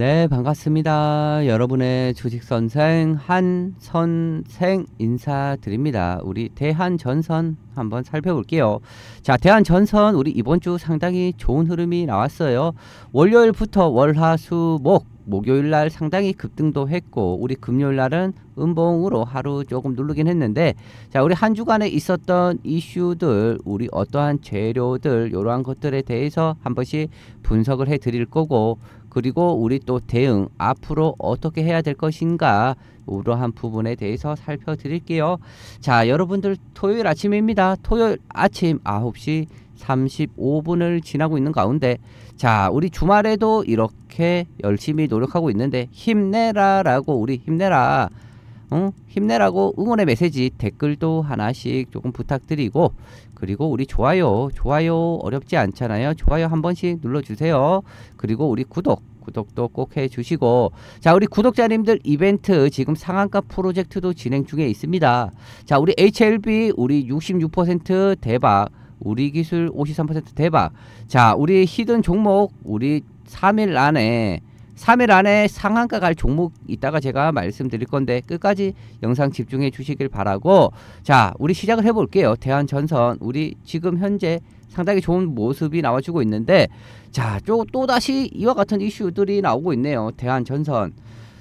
네, 반갑습니다. 여러분의 주식 선생 한 선생 인사드립니다. 우리 대한 전선 한번 살펴볼게요. 자, 대한 전선 우리 이번 주 상당히 좋은 흐름이 나왔어요. 월요일부터 월화수목 목요일 날 상당히 급등도 했고 우리 금요일 날은 음봉으로 하루 조금 누르긴 했는데 자 우리 한 주간에 있었던 이슈들 우리 어떠한 재료들 이러한 것들에 대해서 한 번씩 분석을 해 드릴 거고 그리고 우리 또 대응 앞으로 어떻게 해야 될 것인가 이러한 부분에 대해서 살펴드릴게요. 자 여러분들 토요일 아침입니다. 토요일 아침 9시 35분을 지나고 있는 가운데 자 우리 주말에도 이렇게 열심히 노력하고 있는데 힘내라 라고 우리 힘내라 응? 힘내라고 응원의 메시지 댓글도 하나씩 조금 부탁드리고 그리고 우리 좋아요 좋아요 어렵지 않잖아요 좋아요 한 번씩 눌러주세요 그리고 우리 구독 구독도 꼭 해주시고 자 우리 구독자님들 이벤트 지금 상한가 프로젝트도 진행 중에 있습니다 자 우리 HLB 우리 66% 대박 우리 기술 53% 대박 자 우리 히든 종목 우리 3일 안에 3일 안에 상한가 갈 종목 이다가 제가 말씀드릴 건데 끝까지 영상 집중해 주시길 바라고 자 우리 시작을 해볼게요 대한전선 우리 지금 현재 상당히 좋은 모습이 나와주고 있는데 자 또다시 이와 같은 이슈들이 나오고 있네요 대한전선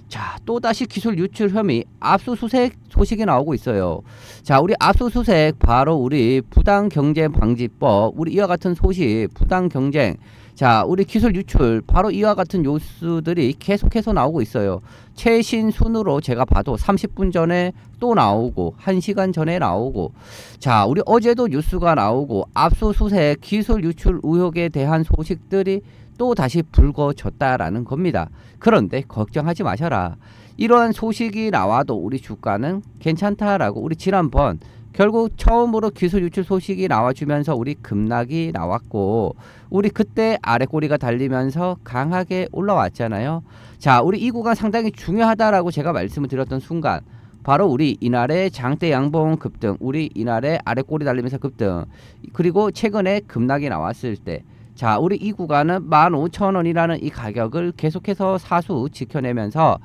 자 또다시 기술 유출 혐의 압수수색 소식이 나오고 있어요 자 우리 압수수색 바로 우리 부당경쟁 방지법 우리 이와 같은 소식 부당경쟁 자, 우리 기술 유출 바로 이와 같은 요소들이 계속해서 나오고 있어요. 최신 순으로 제가 봐도 30분 전에 또 나오고 1시간 전에 나오고 자, 우리 어제도 뉴스가 나오고 압수수색 기술 유출 의혹에 대한 소식들이 또 다시 불거졌다라는 겁니다. 그런데 걱정하지 마셔라. 이러한 소식이 나와도 우리 주가는 괜찮다라고 우리 지난번 결국 처음으로 기술 유출 소식이 나와주면서 우리 급락이 나왔고 우리 그때 아래 꼬리가 달리면서 강하게 올라왔잖아요. 자, 우리 이 구간 상당히 중요하다라고 제가 말씀을 드렸던 순간 바로 우리 이날의 장대 양봉 급등, 우리 이날의 아래 꼬리 달리면서 급등, 그리고 최근에 급락이 나왔을 때 자, 우리 이 구간은 15,000원이라는 이 가격을 계속해서 사수 지켜내면서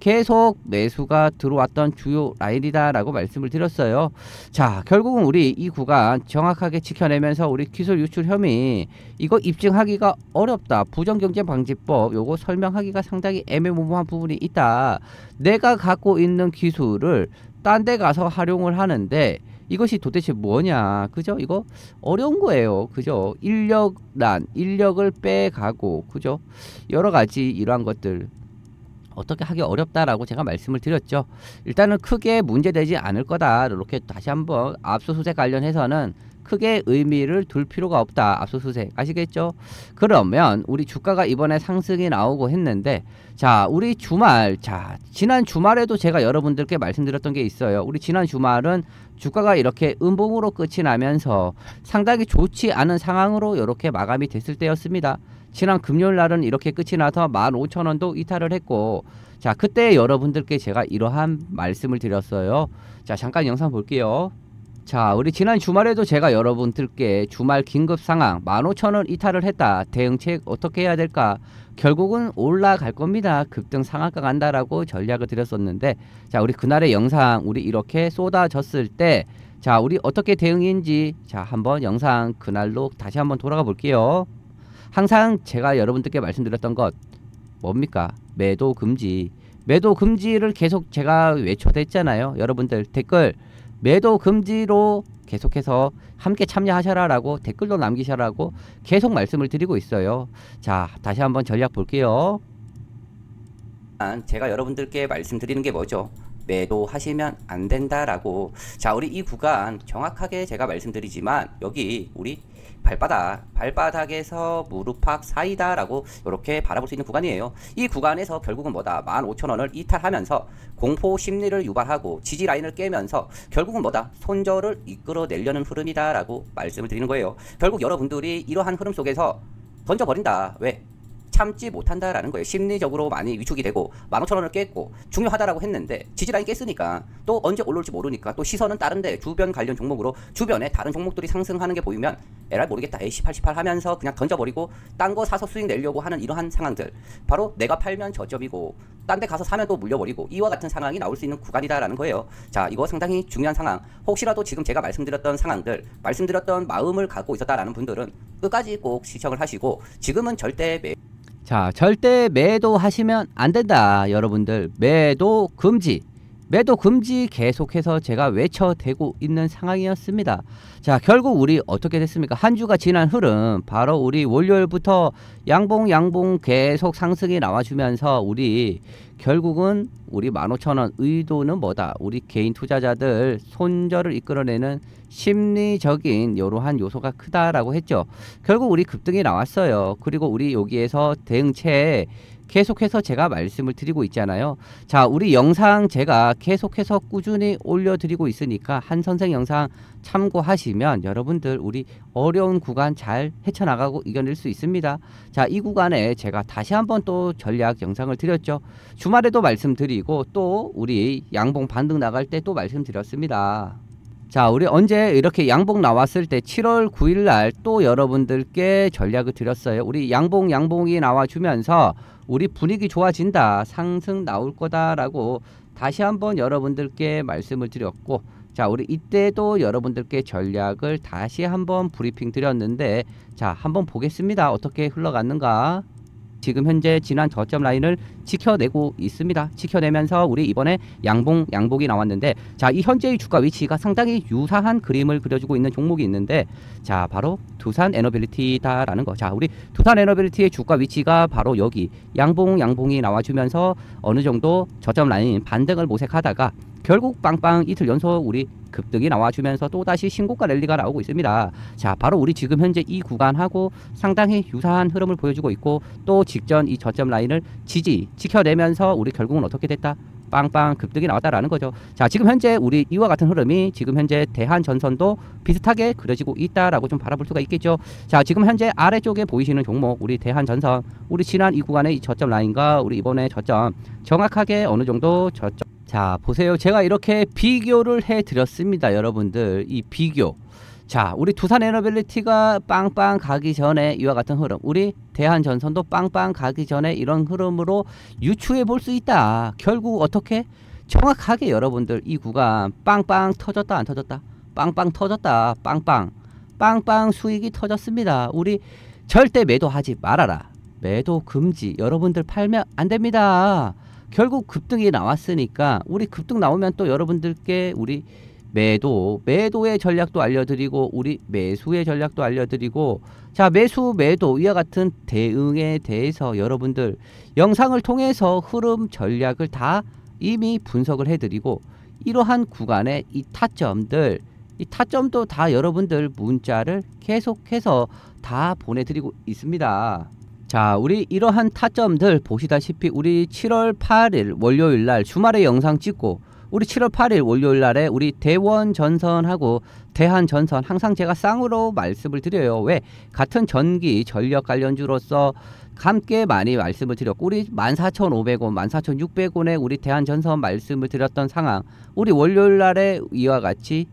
계속 매수가 들어왔던 주요 라인이다라고 말씀을 드렸어요. 자, 결국은 우리 이 구간 정확하게 지켜내면서 우리 기술 유출 혐의 이거 입증하기가 어렵다. 부정경쟁 방지법 요거 설명하기가 상당히 애매모호한 부분이 있다. 내가 갖고 있는 기술을 딴 데 가서 활용을 하는데 이것이 도대체 뭐냐 그죠 이거 어려운 거예요 그죠 인력난 인력을 빼가고 그죠 여러 가지 이러한 것들 어떻게 하기 어렵다라고 제가 말씀을 드렸죠. 일단은 크게 문제되지 않을 거다. 이렇게 다시 한번 압수수색 관련해서는 크게 의미를 둘 필요가 없다. 압수수색 아시겠죠? 그러면 우리 주가가 이번에 상승이 나오고 했는데 자 우리 주말 자 지난 주말에도 제가 여러분들께 말씀드렸던 게 있어요. 우리 지난 주말은 주가가 이렇게 음봉으로 끝이 나면서 상당히 좋지 않은 상황으로 이렇게 마감이 됐을 때였습니다. 지난 금요일 날은 이렇게 끝이 나서 1 5 0 0 0 원도 이탈을 했고 자 그때 여러분들께 제가 이러한 말씀을 드렸어요. 자 잠깐 영상 볼게요. 자 우리 지난 주말에도 제가 여러분들께 주말 긴급 상황 1 5 0 0 0원 이탈을 했다. 대응책 어떻게 해야 될까? 결국은 올라갈 겁니다. 급등 상한가 간다라고 전략을 드렸었는데 자 우리 그날의 영상 우리 이렇게 쏟아졌을 때자 우리 어떻게 대응인지 자 한번 영상 그날로 다시 한번 돌아가 볼게요. 항상 제가 여러분들께 말씀드렸던 것 뭡니까? 매도 금지. 매도 금지를 계속 제가 외쳐댔잖아요. 여러분들 댓글 매도 금지로 계속해서 함께 참여하셔라라고 댓글도 남기셔라고 계속 말씀을 드리고 있어요. 자, 다시 한번 전략 볼게요. 아, 제가 여러분들께 말씀드리는 게 뭐죠? 매도하시면 안 된다라고. 자, 우리 이 구간 정확하게 제가 말씀드리지만 여기 우리 발바닥, 발바닥에서 무릎팍 사이다라고 이렇게 바라볼 수 있는 구간이에요. 이 구간에서 결국은 뭐다? 15,000원을 이탈하면서 공포 심리를 유발하고 지지 라인을 깨면서 결국은 뭐다? 손절을 이끌어내려는 흐름이다라고 말씀을 드리는 거예요. 결국 여러분들이 이러한 흐름 속에서 던져버린다. 왜? 참지 못한다라는 거예요. 심리적으로 많이 위축이 되고 만 오천 원을 깼고 중요하다라고 했는데 지지라인 깼으니까 또 언제 올라올지 모르니까 또 시선은 다른데 주변 관련 종목으로 주변에 다른 종목들이 상승하는 게 보이면 에라 모르겠다 에 AC 88 하면서 그냥 던져버리고 딴 거 사서 수익 내려고 하는 이러한 상황들 바로 내가 팔면 저점이고 딴 데 가서 사면 또 물려버리고 이와 같은 상황이 나올 수 있는 구간이다라는 거예요. 자 이거 상당히 중요한 상황 혹시라도 지금 제가 말씀드렸던 상황들 말씀드렸던 마음을 갖고 있었다라는 분들은 끝까지 꼭 시청을 하시고 지금은 절대 매 자, 절대 매도하시면 안 된다. 여러분들 매도 금지. 매도 금지 계속해서 제가 외쳐대고 있는 상황이었습니다. 자, 결국 우리 어떻게 됐습니까? 한 주가 지난 흐름, 바로 우리 월요일부터 양봉, 양봉 계속 상승이 나와주면서 우리 결국은 우리 1 5 0 0 0원 의도는 뭐다? 우리 개인 투자자들 손절을 이끌어내는 심리적인 이러한 요소가 크다라고 했죠. 결국 우리 급등이 나왔어요. 그리고 우리 여기에서 대응체에 계속해서 제가 말씀을 드리고 있잖아요. 자, 우리 영상 제가 계속해서 꾸준히 올려드리고 있으니까 한 선생 영상 참고하시면 여러분들 우리 어려운 구간 잘 헤쳐나가고 이겨낼 수 있습니다. 자, 이 구간에 제가 다시 한번 또 전략 영상을 드렸죠. 주말에도 말씀드리고 또 우리 양봉 반등 나갈 때 또 말씀드렸습니다. 자 우리 언제 이렇게 양봉 나왔을 때 7월 9일 날 또 여러분들께 전략을 드렸어요 우리 양봉 양봉이 나와주면서 우리 분위기 좋아진다 상승 나올 거다 라고 다시 한번 여러분들께 말씀을 드렸고 자 우리 이때도 여러분들께 전략을 다시 한번 브리핑 드렸는데 자 한번 보겠습니다 어떻게 흘러갔는가 지금 현재 지난 저점 라인을 지켜내고 있습니다. 지켜내면서 우리 이번에 양봉 양복이 나왔는데 자 이 현재의 주가 위치가 상당히 유사한 그림을 그려주고 있는 종목이 있는데 자 바로 두산 에너빌리티다라는 거. 자 우리 두산 에너빌리티의 주가 위치가 바로 여기 양봉 양봉이 나와주면서 어느 정도 저점 라인 반등을 모색하다가 결국 빵빵 이틀 연속 우리 급등이 나와주면서 또다시 신고가 랠리가 나오고 있습니다. 자 바로 우리 지금 현재 이 구간하고 상당히 유사한 흐름을 보여주고 있고 또 직전 이 저점 라인을 지지 지켜내면서 우리 결국은 어떻게 됐다? 빵빵 급등이 나왔다라는 거죠. 자, 지금 현재 우리 이와 같은 흐름이 지금 현재 대한 전선도 비슷하게 그려지고 있다라고 좀 바라볼 수가 있겠죠. 자, 지금 현재 아래쪽에 보이시는 종목 우리 대한 전선, 우리 지난 이 구간의 이 저점 라인과 우리 이번에 저점 정확하게 어느 정도 저점 자 보세요 제가 이렇게 비교를 해드렸습니다 여러분들 이 비교 자 우리 두산 에너빌리티가 빵빵 가기 전에 이와 같은 흐름 우리 대한전선도 빵빵 가기 전에 이런 흐름으로 유추해 볼 수 있다 결국 어떻게 정확하게 여러분들 이 구간 빵빵 터졌다 안 터졌다 빵빵 터졌다 빵빵 빵빵 수익이 터졌습니다 우리 절대 매도하지 말아라 매도 금지 여러분들 팔면 안됩니다 결국 급등이 나왔으니까 우리 급등 나오면 또 여러분들께 우리 매도, 매도의 전략도 알려드리고 우리 매수의 전략도 알려드리고 자 매수, 매도 이와 같은 대응에 대해서 여러분들 영상을 통해서 흐름 전략을 다 이미 분석을 해드리고 이러한 구간의 이 타점들 이 타점도 다 여러분들 문자를 계속해서 다 보내드리고 있습니다. 자, 우리 이러한 타점들 보시다시피 우리 7월 8일 월요일 날 주말에 영상 찍고 우리 7월 8일 월요일 날에 우리 대원 전선하고 대한 전선 항상 제가 쌍으로 말씀을 드려요. 왜? 같은 전기 전력 관련주로서 함께 많이 말씀을 드렸고 우리 14,500원, 14,600원에 우리 대한 전선 말씀을 드렸던 상황 우리 월요일 날에 이와 같이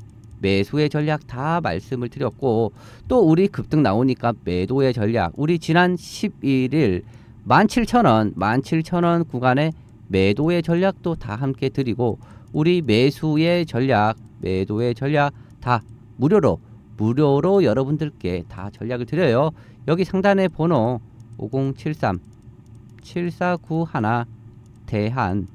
매수의 전략 다 말씀을 드렸고 또 우리 급등 나오니까 매도의 전략 우리 지난 11일 17,000원 17,000원 구간에 매도의 전략도 다 함께 드리고 우리 매수의 전략 매도의 전략 다 무료로 무료로 여러분들께 다 전략을 드려요 여기 상단에 번호 5073 7491 대한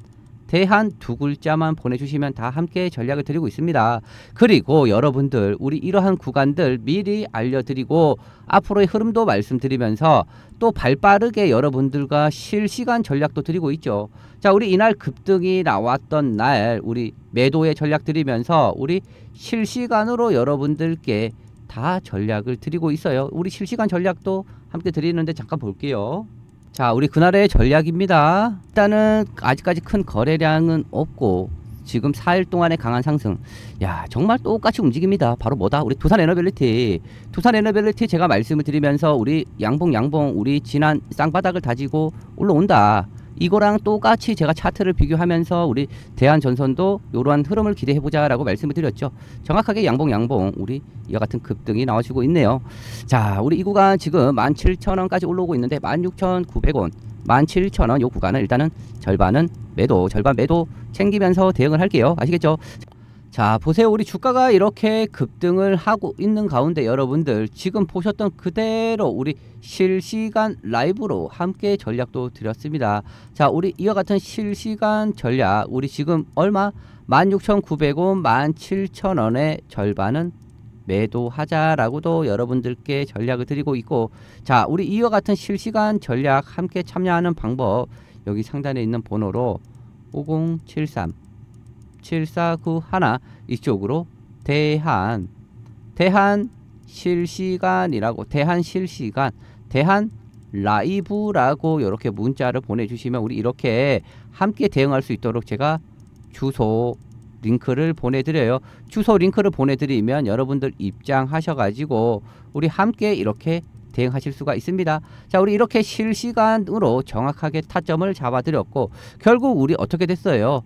대한 두 글자만 보내주시면 다 함께 전략을 드리고 있습니다. 그리고 여러분들 우리 이러한 구간들 미리 알려드리고 앞으로의 흐름도 말씀드리면서 또 발빠르게 여러분들과 실시간 전략도 드리고 있죠. 자 우리 이날 급등이 나왔던 날 우리 매도의 전략 드리면서 우리 실시간으로 여러분들께 다 전략을 드리고 있어요. 우리 실시간 전략도 함께 드리는데 잠깐 볼게요. 자 우리 그날의 전략입니다 일단은 아직까지 큰 거래량은 없고 지금 4일 동안의 강한 상승 야 정말 똑같이 움직입니다 바로 뭐다 우리 두산 에너빌리티 두산 에너빌리티 제가 말씀을 드리면서 우리 양봉 양봉 우리 지난 쌍바닥을 다지고 올라온다 이거랑 똑같이 제가 차트를 비교하면서 우리 대한 전선도 이러한 흐름을 기대해 보자라고 말씀을 드렸죠. 정확하게 양봉 양봉 우리 이와 같은 급등이 나와주고 있네요. 자, 우리 이 구간 지금 17,000원까지 올라오고 있는데 16,900원 17,000원 요 구간은 일단은 절반은 매도 절반 매도 챙기면서 대응을 할게요 아시겠죠 자 보세요 우리 주가가 이렇게 급등을 하고 있는 가운데 여러분들 지금 보셨던 그대로 우리 실시간 라이브로 함께 전략도 드렸습니다 자 우리 이와 같은 실시간 전략 우리 지금 얼마 16,900원 17,000원의 절반은 매도하자라고도 여러분들께 전략을 드리고 있고 자 우리 이와 같은 실시간 전략 함께 참여하는 방법 여기 상단에 있는 번호로 5073 7491 이쪽으로 대한 대한 실시간이라고 대한 실시간 대한 라이브라고 이렇게 문자를 보내주시면 우리 이렇게 함께 대응할 수 있도록 제가 주소 링크를 보내드려요. 주소 링크를 보내드리면 여러분들 입장하셔가지고 우리 함께 이렇게 대응하실 수가 있습니다. 자, 우리 이렇게 실시간으로 정확하게 타점을 잡아드렸고 결국 우리 어떻게 됐어요?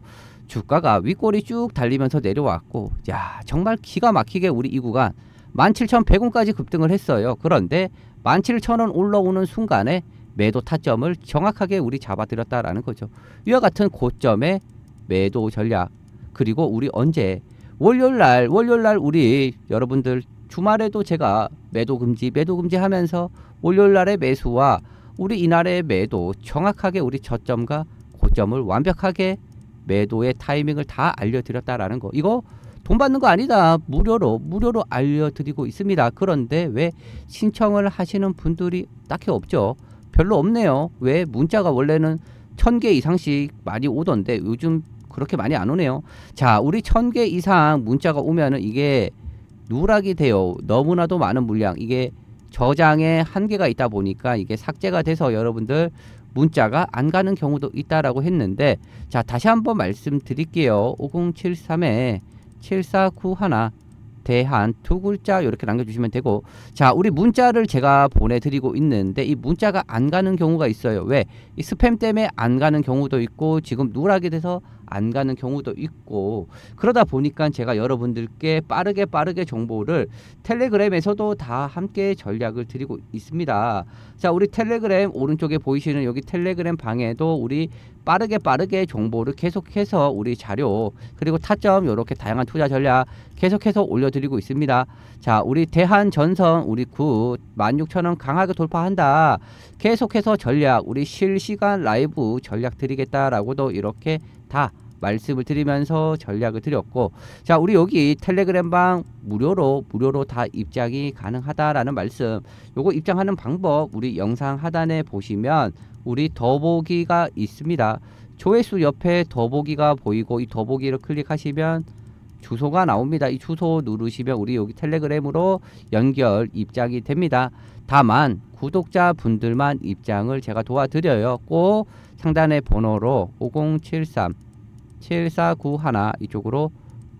주가가 윗골이쭉 달리면서 내려왔고 야 정말 기가 막히게 우리 이구가 17,100원까지 급등을 했어요. 그런데 17,000원 올라오는 순간에 매도 타점을 정확하게 우리 잡아들였다라는 거죠. 이와 같은 고점의 매도 전략 그리고 우리 언제 월요일날 월요일날 우리 여러분들 주말에도 제가 매도 금지 매도 금지 하면서 월요일날의 매수와 우리 이날의 매도 정확하게 우리 저점과 고점을 완벽하게 매도의 타이밍을 다 알려드렸다라는 거. 이거 돈 받는 거 아니다. 무료로 무료로 알려드리고 있습니다. 그런데 왜 신청을 하시는 분들이 딱히 없죠. 별로 없네요. 왜 문자가 원래는 천 개 이상씩 많이 오던데 요즘 그렇게 많이 안 오네요. 자, 우리 천 개 이상 문자가 오면은 이게 누락이 돼요. 너무나도 많은 물량. 이게 저장에 한계가 있다 보니까 이게 삭제가 돼서 여러분들 문자가 안 가는 경우도 있다라고 했는데 자 다시 한번 말씀드릴게요. 5073에 7491 대한 두 글자 이렇게 남겨주시면 되고 자 우리 문자를 제가 보내드리고 있는데 이 문자가 안 가는 경우가 있어요 왜이 스팸 때문에 안 가는 경우도 있고 지금 누락이 돼서 안 가는 경우도 있고 그러다 보니까 제가 여러분들께 빠르게 빠르게 정보를 텔레그램에서도 다 함께 전략을 드리고 있습니다. 자, 우리 텔레그램 오른쪽에 보이시는 여기 텔레그램 방에도 우리 빠르게 빠르게 정보를 계속해서 우리 자료 그리고 타점 이렇게 다양한 투자 전략 계속해서 올려드리고 있습니다. 자 우리 대한전선 우리 구 16,000원 강하게 돌파한다. 계속해서 전략 우리 실시간 라이브 전략 드리겠다라고도 이렇게 다 말씀을 드리면서 전략을 드렸고 자 우리 여기 텔레그램방 무료로 무료로 다 입장이 가능하다라는 말씀 요거 입장하는 방법 우리 영상 하단에 보시면 우리 더보기가 있습니다 조회수 옆에 더보기가 보이고 이 더보기를 클릭하시면 주소가 나옵니다. 이 주소 누르시면 우리 여기 텔레그램으로 연결 입장이 됩니다. 다만 구독자 분들만 입장을 제가 도와드려요. 꼭 상단의 번호로 50733 7491 이쪽으로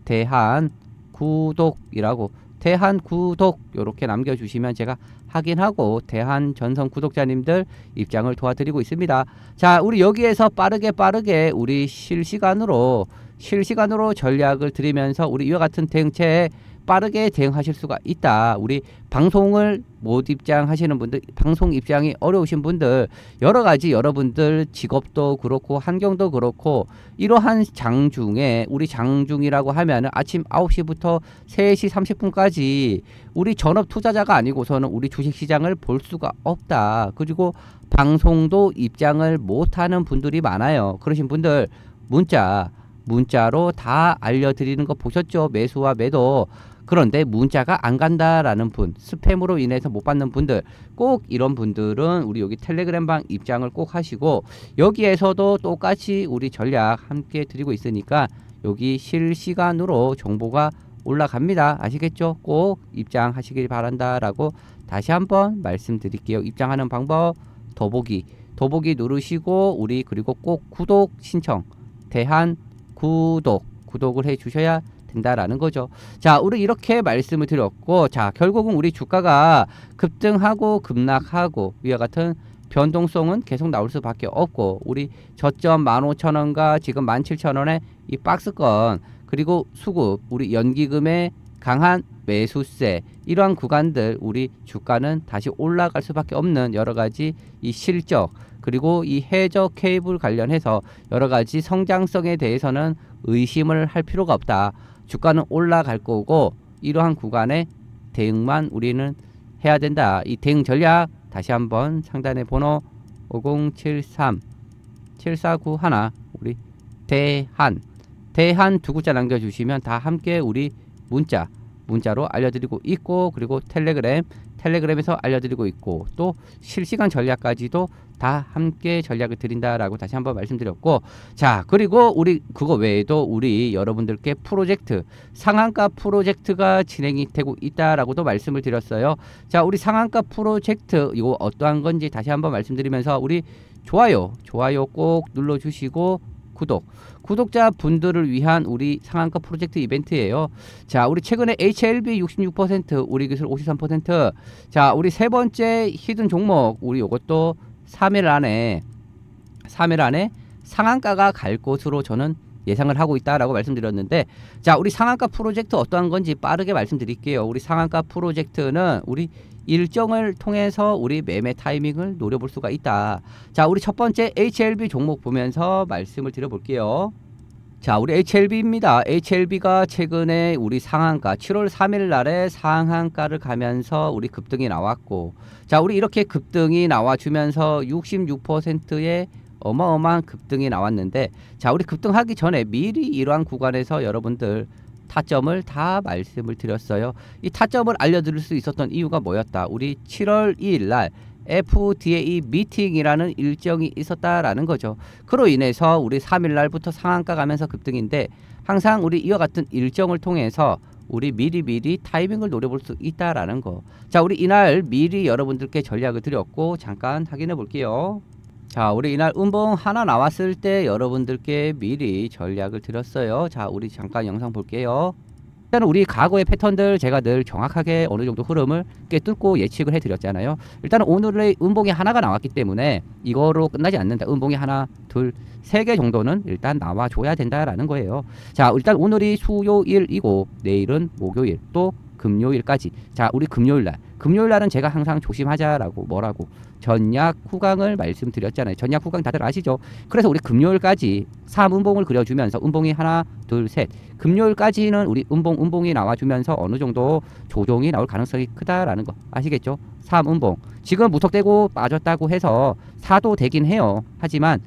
대한 구독이라고 대한 구독 이렇게 남겨주시면 제가 확인하고 대한 전성 구독자님들 입장을 도와드리고 있습니다. 자 우리 여기에서 빠르게 빠르게 우리 실시간으로 실시간으로 전략을 드리면서 우리 이와 같은 대응체 빠르게 대응하실 수가 있다. 우리 방송을 못 입장하시는 분들, 방송 입장이 어려우신 분들, 여러 가지 여러분들 직업도 그렇고 환경도 그렇고 이러한 장중에 우리 장중이라고 하면은 아침 9 시부터 3시3 0 분까지 우리 전업 투자자가 아니고서는 우리 주식 시장을 볼 수가 없다. 그리고 방송도 입장을 못 하는 분들이 많아요. 그러신 분들 문자 문자로 다 알려드리는 거 보셨죠? 매수와 매도 그런데 문자가 안 간다라는 분, 스팸으로 인해서 못 받는 분들, 꼭 이런 분들은 우리 여기 텔레그램방 입장을 꼭 하시고 여기에서도 똑같이 우리 전략 함께 드리고 있으니까 여기 실시간으로 정보가 올라갑니다. 아시겠죠? 꼭 입장하시길 바란다라고 다시 한번 말씀드릴게요. 입장하는 방법 더보기 더보기 누르시고 우리 그리고 꼭 구독 신청 대한 구독 구독을 해 주셔야 된다라는 거죠. 자, 우리 이렇게 말씀을 드렸고, 자, 결국은 우리 주가가 급등하고 급락하고 위와 같은 변동성은 계속 나올 수밖에 없고 우리 저점 15,000원과 지금 17,000원의 이 박스권 그리고 수급 우리 연기금의 강한 매수세 이러한 구간들 우리 주가는 다시 올라갈 수밖에 없는 여러 가지 이 실적 그리고 이 해저 케이블 관련해서 여러 가지 성장성에 대해서는 의심을 할 필요가 없다. 주가는 올라갈 거고 이러한 구간에 대응만 우리는 해야 된다. 이 대응 전략 다시 한번 상단의 번호 5073 7491 우리 대한 대한 두 글자 남겨주시면 다 함께 우리 문자 문자로 알려드리고 있고 그리고 텔레그램 텔레그램에서 알려드리고 있고 또 실시간 전략까지도 다 함께 전략을 드린다라고 다시 한번 말씀드렸고 자 그리고 우리 그거 외에도 우리 여러분들께 프로젝트 상한가 프로젝트가 진행이 되고 있다라고도 말씀을 드렸어요 자 우리 상한가 프로젝트 이거 어떠한 건지 다시 한번 말씀드리면서 우리 좋아요 좋아요 꼭 눌러주시고 구독 구독자 분들을 위한 우리 상한가 프로젝트 이벤트예요. 자, 우리 최근에 HLB 66%, 우리 기술 53%. 자, 우리 세 번째 히든 종목 우리 요것도 3일 안에 3일 안에 상한가가 갈 것으로 저는 예상을 하고 있다라고 말씀드렸는데 자 우리 상한가 프로젝트 어떠한 건지 빠르게 말씀드릴게요. 우리 상한가 프로젝트는 우리 일정을 통해서 우리 매매 타이밍을 노려볼 수가 있다. 자 우리 첫 번째 HLB 종목 보면서 말씀을 드려볼게요. 자 우리 HLB입니다. HLB가 최근에 우리 상한가 7월 3일 날에 상한가를 가면서 우리 급등이 나왔고 자 우리 이렇게 급등이 나와주면서 66%의 어마어마한 급등이 나왔는데 자 우리 급등하기 전에 미리 이러한 구간에서 여러분들 타점을 다 말씀을 드렸어요. 이 타점을 알려드릴 수 있었던 이유가 뭐였다. 우리 7월 2일 날 FDA 미팅이라는 일정이 있었다라는 거죠. 그로 인해서 우리 3일 날부터 상한가 가면서 급등인데 항상 우리 이와 같은 일정을 통해서 우리 미리미리 타이밍을 노려볼 수 있다라는 거. 자, 우리 이날 미리 여러분들께 전략을 드렸고 잠깐 확인해 볼게요. 자 우리 이날 음봉 하나 나왔을 때 여러분들께 미리 전략을 드렸어요 자 우리 잠깐 영상 볼게요 일단 우리 과거의 패턴들 제가 늘 정확하게 어느 정도 흐름을 꿰뚫고 예측을 해드렸잖아요. 일단 오늘의 음봉이 하나가 나왔기 때문에 이거로 끝나지 않는다. 음봉이 하나, 둘, 세 개 정도는 일단 나와줘야 된다라는 거예요. 자, 일단 오늘이 수요일이고 내일은 목요일 또 금요일까지. 자, 우리 금요일날. 금요일날은 제가 항상 조심하자라고 뭐라고 전약 후강을 말씀드렸잖아요. 전약 후강 다들 아시죠? 그래서 우리 금요일까지 3 음봉을 그려주면서 음봉이 하나 둘셋 금요일까지는 우리 음봉 음봉이 나와주면서 어느 정도 조종이 나올 가능성이 크다라는 거 아시겠죠? 3 음봉 지금 무턱대고 빠졌다고 해서 4도 되긴 해요. 하지만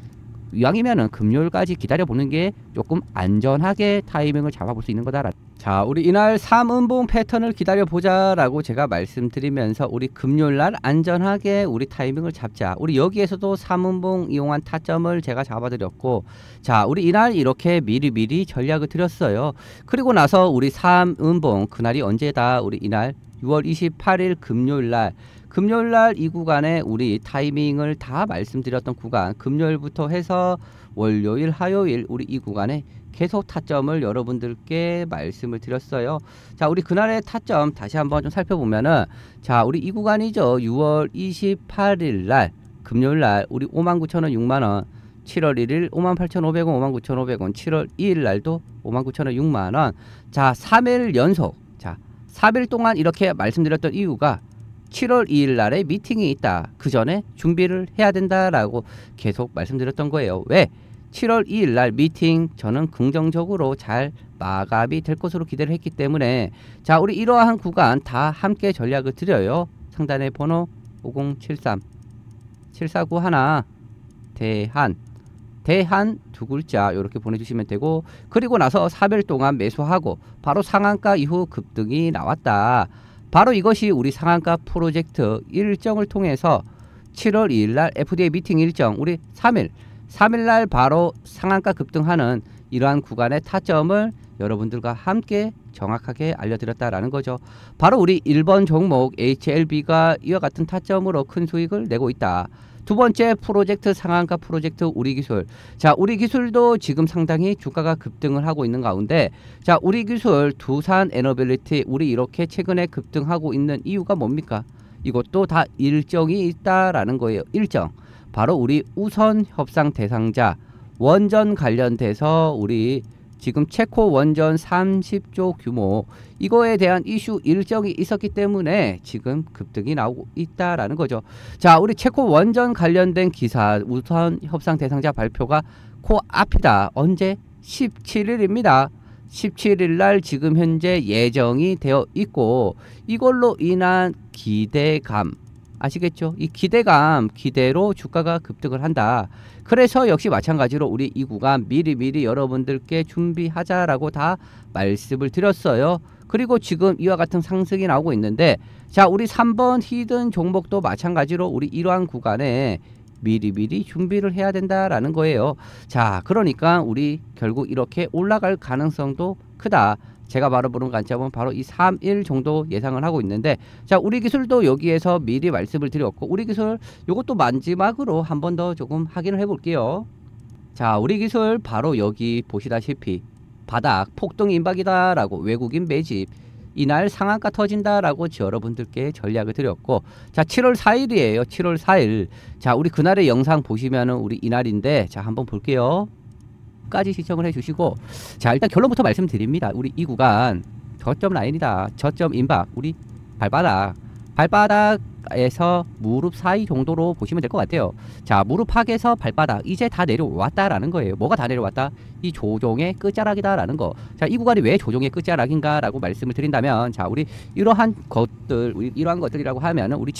이왕이면은 금요일까지 기다려보는 게 조금 안전하게 타이밍을 잡아볼 수 있는 거다라. 자, 우리 이날 3음봉 패턴을 기다려보자라고 제가 말씀드리면서 우리 금요일날 안전하게 우리 타이밍을 잡자. 우리 여기에서도 3음봉 이용한 타점을 제가 잡아드렸고 자, 우리 이날 이렇게 미리미리 전략을 드렸어요. 그리고 나서 우리 3음봉 그날이 언제다 우리 이날 6월 28일 금요일날 금요일 날 이 구간에 우리 타이밍을 다 말씀드렸던 구간 금요일부터 해서 월요일, 화요일 우리 이 구간에 계속 타점을 여러분들께 말씀을 드렸어요. 자, 우리 그날의 타점 다시 한번 좀 살펴보면은 자, 우리 이 구간이죠. 6월 28일 날 금요일 날 우리 59,000원, 6만 원 7월 1일 58,500원, 59,500원, 7월 2일 날도 59,000원, 6만 원. 자, 3일 연속. 자, 3일 동안 이렇게 말씀드렸던 이유가 7월 2일 날에 미팅이 있다. 그 전에 준비를 해야 된다라고 계속 말씀드렸던 거예요. 왜? 7월 2일 날 미팅 저는 긍정적으로 잘 마감이 될 것으로 기대를 했기 때문에 자 우리 이러한 구간 다 함께 전략을 드려요. 상단의 번호 5073 7 4 9 하나 대한 대한 두 글자 이렇게 보내주시면 되고 그리고 나서 4일 동안 매수하고 바로 상한가 이후 급등이 나왔다. 바로 이것이 우리 상한가 프로젝트 일정을 통해서 7월 2일 날 FDA 미팅 일정 우리 3일 3일 날 바로 상한가 급등하는 이러한 구간의 타점을 여러분들과 함께 정확하게 알려드렸다라는 거죠. 바로 우리 1번 종목 HLB가 이와 같은 타점으로 큰 수익을 내고 있다. 두 번째 프로젝트 상한가 프로젝트 우리 기술. 자, 우리 기술도 지금 상당히 주가가 급등을 하고 있는 가운데 자, 우리 기술 두산 에너빌리티 우리 이렇게 최근에 급등하고 있는 이유가 뭡니까? 이것도 다 일정이 있다라는 거예요. 일정. 바로 우리 우선 협상 대상자 원전 관련돼서 우리 지금 체코 원전 30조 규모 이거에 대한 이슈 일정이 있었기 때문에 지금 급등이 나오고 있다라는 거죠. 자, 우리 체코 원전 관련된 기사 우선 협상 대상자 발표가 코앞이다. 언제? 17일입니다. 17일 날 지금 현재 예정이 되어 있고 이걸로 인한 기대감 아시겠죠? 이 기대감 기대로 주가가 급등을 한다. 그래서 역시 마찬가지로 우리 이구가 미리미리 여러분들께 준비하자라고 다 말씀을 드렸어요. 그리고 지금 이와 같은 상승이 나오고 있는데 자 우리 3번 히든 종목도 마찬가지로 우리 이러한 구간에 미리미리 준비를 해야 된다라는 거예요. 자 그러니까 우리 결국 이렇게 올라갈 가능성도 크다. 제가 바로 보는 관점은 바로 이 3일 정도 예상을 하고 있는데 자 우리 기술도 여기에서 미리 말씀을 드렸고 우리 기술 이것도 마지막으로 한 번 더 조금 확인을 해볼게요. 자 우리 기술 바로 여기 보시다시피 바닥 폭등 임박이다라고 외국인 매집 이날 상한가 터진다라고 여러분들께 전략을 드렸고 자 7월 4일이에요 7월 4일 자 우리 그날의 영상 보시면은 우리 이날인데 자 한번 볼게요 까지 신청을 해주시고 자 일단 결론부터 말씀드립니다. 우리 이 구간 저점 라인이다. 저점 임박 우리 발바닥 발바닥에서 무릎 사이 정도로 보시면 될 것 같아요. 자 무릎팍에서 발바닥 이제 다 내려왔다라는 거예요. 뭐가 다 내려왔다? 이 조종의 끝자락이다라는 거. 자 이 구간이 왜 조종의 끝자락인가라고 말씀을 드린다면 자 우리 이러한 것들 우리 이러한 것들이라고 하면은 우리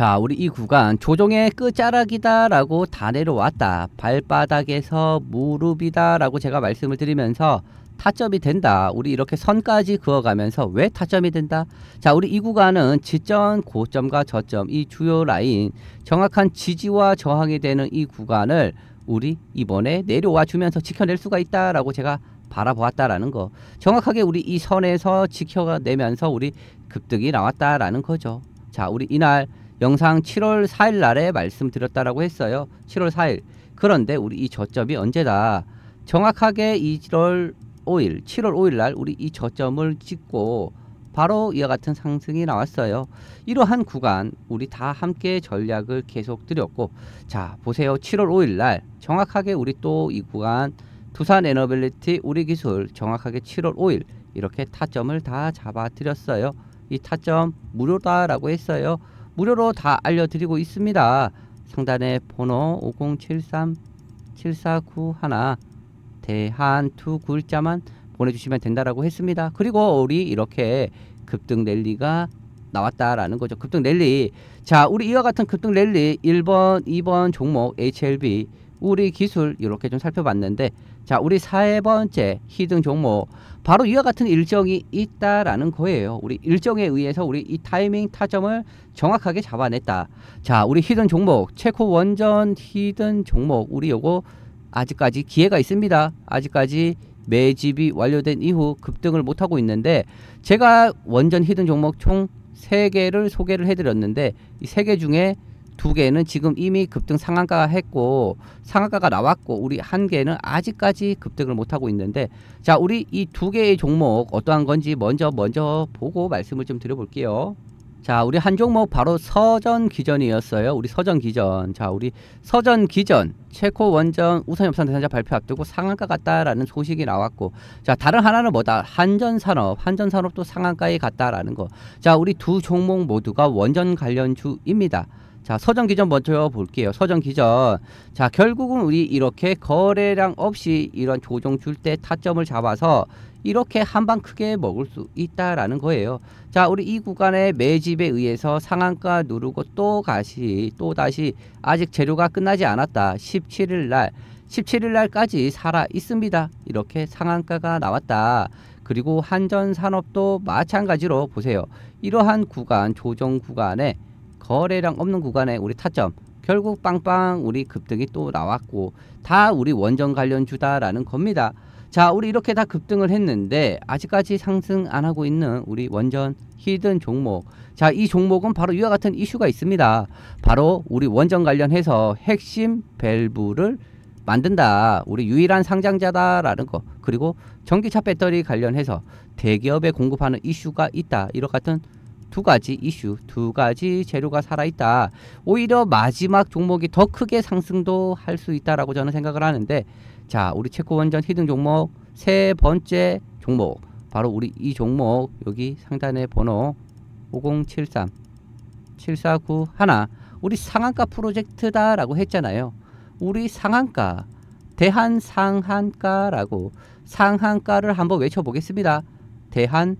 자 우리 이 구간 조종의 끝자락이다 라고 다 내려왔다 발바닥에서 무릎이다 라고 제가 말씀을 드리면서 타점이 된다 우리 이렇게 선까지 그어가면서 왜 타점이 된다 자 우리 이 구간은 지점 고점과 저점 이 주요 라인 정확한 지지와 저항이 되는 이 구간을 우리 이번에 내려와 주면서 지켜낼 수가 있다 라고 제가 바라보았다라는 거 정확하게 우리 이 선에서 지켜내면서 우리 급등이 나왔다라는 거죠 자 우리 이날 영상 7월 4일 날에 말씀드렸다라고 했어요. 7월 4일. 그런데 우리 이 저점이 언제다? 정확하게 1월 5일, 7월 5일 날 우리 이 저점을 찍고 바로 이와 같은 상승이 나왔어요. 이러한 구간 우리 다 함께 전략을 계속 드렸고 자 보세요. 7월 5일 날 정확하게 우리 또 이 구간 두산 에너빌리티 우리 기술 정확하게 7월 5일 이렇게 타점을 다 잡아 드렸어요. 이 타점 무료다라고 했어요. 무료로 다 알려드리고 있습니다. 상단에 번호 5073749 1 대한 두 글자만 보내주시면 된다라고 했습니다. 그리고 우리 이렇게 급등 랠리가 나왔다라는 거죠. 급등 랠리. 자, 우리 이와 같은 급등 랠리 1번, 2번 종목 HLB 우리 기술 이렇게 좀 살펴봤는데 자, 우리 세 번째 히등 종목 바로 이와 같은 일정이 있다라는 거예요. 우리 일정에 의해서 우리 이 타이밍 타점을 정확하게 잡아냈다. 자, 우리 히든 종목, 체코 원전 히든 종목, 우리 요거 아직까지 기회가 있습니다. 아직까지 매집이 완료된 이후 급등을 못하고 있는데 제가 원전 히든 종목 총 세개를 소개를 해드렸는데 이 세 개 중에 두 개는 지금 이미 급등 상한가 가 했고 상한가가 나왔고 우리 한 개는 아직까지 급등을 못하고 있는데 자 우리 이 두 개의 종목 어떠한 건지 먼저 먼저 보고 말씀을 좀 드려볼게요. 자 우리 한 종목 바로 서전기전이었어요. 우리 서전기전 자 우리 서전기전 체코 원전 우선협상 대상자 발표 앞두고 상한가 같다라는 소식이 나왔고 자 다른 하나는 뭐다 한전산업 한전산업도 상한가에 갔다라는 거 자 우리 두 종목 모두가 원전 관련주입니다. 자, 서정 기전 먼저 볼게요. 서정 기전. 자, 결국은 우리 이렇게 거래량 없이 이런 조정 줄 때 타점을 잡아서 이렇게 한 방 크게 먹을 수 있다라는 거예요. 자, 우리 이 구간에 매집에 의해서 상한가 누르고 또 다시 또 다시 아직 재료가 끝나지 않았다. 17일 날 17일 날까지 살아 있습니다. 이렇게 상한가가 나왔다. 그리고 한전산업도 마찬가지로 보세요. 이러한 구간 조정 구간에 거래량 없는 구간에 우리 타점 결국 빵빵 우리 급등이 또 나왔고 다 우리 원전 관련주다라는 겁니다. 자 우리 이렇게 다 급등을 했는데 아직까지 상승 안 하고 있는 우리 원전 히든 종목 자 이 종목은 바로 이와 같은 이슈가 있습니다. 바로 우리 원전 관련해서 핵심 밸브를 만든다. 우리 유일한 상장자다라는 거. 그리고 전기차 배터리 관련해서 대기업에 공급하는 이슈가 있다. 이와 같은 두 가지 이슈, 두 가지 재료가 살아있다. 오히려 마지막 종목이 더 크게 상승도 할 수 있다라고 저는 생각을 하는데 자, 우리 체코원전 히든 종목 세 번째 종목 바로 우리 이 종목 여기 상단에 번호 5073 749 하나 우리 상한가 프로젝트다라고 했잖아요. 우리 상한가 대한 상한가라고 상한가를 한번 외쳐보겠습니다. 대한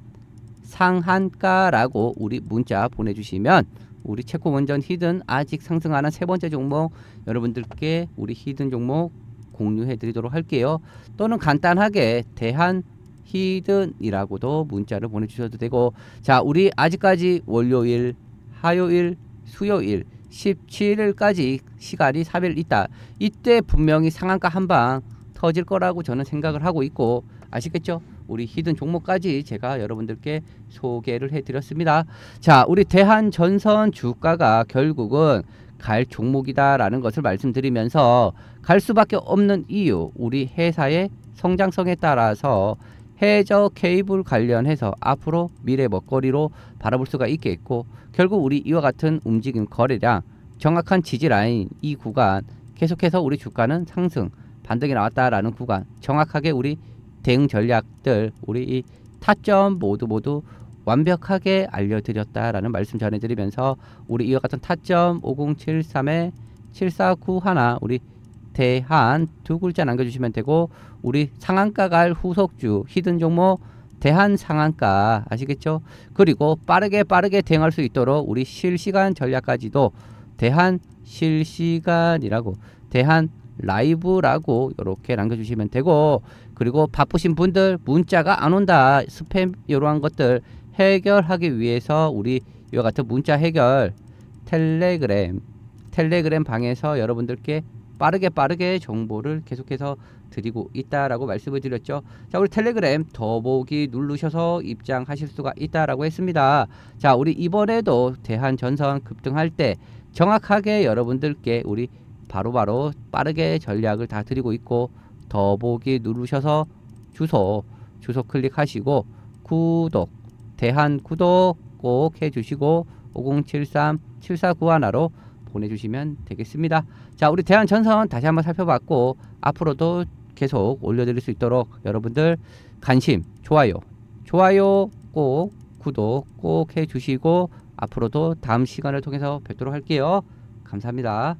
상한가라고 우리 문자 보내주시면 우리 체코 원전 히든 아직 상승하는 세 번째 종목 여러분들께 우리 히든 종목 공유해 드리도록 할게요. 또는 간단하게 대한 히든이라고도 문자를 보내주셔도 되고 자 우리 아직까지 월요일 화요일 수요일 17일까지 시간이 3일 있다. 이때 분명히 상한가 한 방 터질 거라고 저는 생각을 하고 있고 아시겠죠? 우리 히든 종목까지 제가 여러분들께 소개를 해드렸습니다. 자, 우리 대한전선 주가가 결국은 갈 종목이다라는 것을 말씀드리면서 갈 수밖에 없는 이유, 우리 회사의 성장성에 따라서 해저 케이블 관련해서 앞으로 미래 먹거리로 바라볼 수가 있겠고 결국 우리 이와 같은 움직임 거래량 정확한 지지 라인 이 구간 계속해서 우리 주가는 상승 반등이 나왔다라는 구간 정확하게 우리 대응 전략들 우리 이 타점 모두 모두 완벽하게 알려드렸다라는 말씀 전해드리면서 우리 이와 같은 타점 5073에 7491 우리 대한 두 글자 남겨주시면 되고 우리 상한가 갈 후속주 히든 종목 대한 상한가 아시겠죠? 그리고 빠르게 빠르게 대응할 수 있도록 우리 실시간 전략까지도 대한 실시간이라고 대한 라이브라고 이렇게 남겨주시면 되고 그리고 바쁘신 분들 문자가 안 온다 스팸 이러한 것들 해결하기 위해서 우리 이와 같은 문자 해결 텔레그램 텔레그램 방에서 여러분들께 빠르게 빠르게 정보를 계속해서 드리고 있다라고 말씀을 드렸죠. 자, 우리 텔레그램 더보기 누르셔서 입장하실 수가 있다라고 했습니다. 자, 우리 이번에도 대한전선 급등할 때 정확하게 여러분들께 우리 바로바로 바로 빠르게 전략을 다 드리고 있고 더보기 누르셔서 주소 주소 클릭하시고 구독 대한 구독 꼭 해주시고 5073-7491로 보내주시면 되겠습니다. 자 우리 대한 전선 다시 한번 살펴봤고 앞으로도 계속 올려드릴 수 있도록 여러분들 관심 좋아요 좋아요 꼭 구독 꼭 해주시고 앞으로도 다음 시간을 통해서 뵙도록 할게요. 감사합니다.